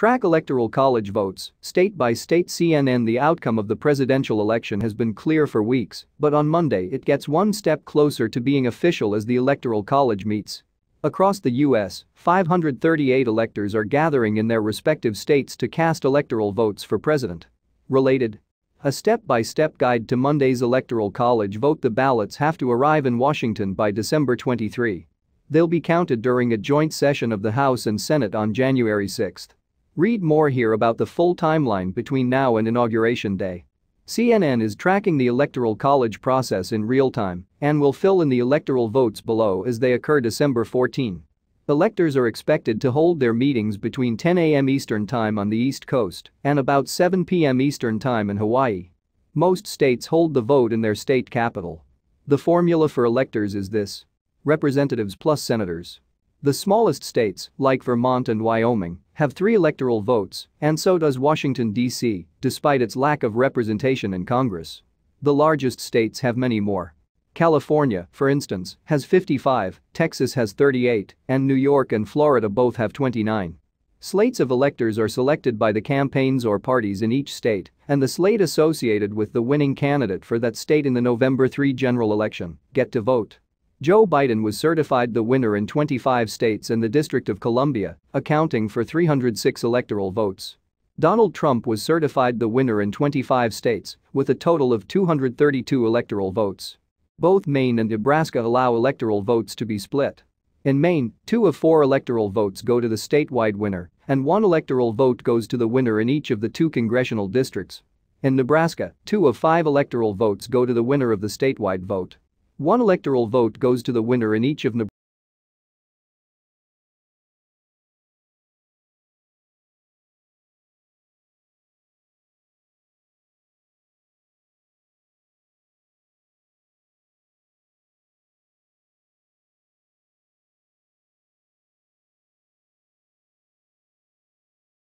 Track Electoral College votes, state by state CNN The outcome of the presidential election has been clear for weeks, but on Monday it gets one step closer to being official as the Electoral College meets. Across the U.S., 538 electors are gathering in their respective states to cast electoral votes for president. Related. A step-by-step -step guide to Monday's Electoral College vote The ballots have to arrive in Washington by December 23. They'll be counted during a joint session of the House and Senate on January 6. Read more here about the full timeline between now and Inauguration Day. CNN is tracking the Electoral College process in real time and will fill in the electoral votes below as they occur December 14. Electors are expected to hold their meetings between 10 a.m. Eastern Time on the East Coast and about 7 p.m. Eastern Time in Hawaii. Most states hold the vote in their state capital. The formula for electors is this. Representatives plus senators. The smallest states, like Vermont and Wyoming, have three electoral votes, and so does Washington, D.C., despite its lack of representation in Congress. The largest states have many more. California, for instance, has 55, Texas has 38, and New York and Florida both have 29. Slates of electors are selected by the campaigns or parties in each state, and the slate associated with the winning candidate for that state in the November 3 general election get to vote. Joe Biden was certified the winner in 25 states and the District of Columbia, accounting for 306 electoral votes. Donald Trump was certified the winner in 25 states, with a total of 232 electoral votes. Both Maine and Nebraska allow electoral votes to be split. In Maine, two of four electoral votes go to the statewide winner, and one electoral vote goes to the winner in each of the two congressional districts. In Nebraska, two of five electoral votes go to the winner of the statewide vote. One electoral vote goes to the winner in each of Nebraska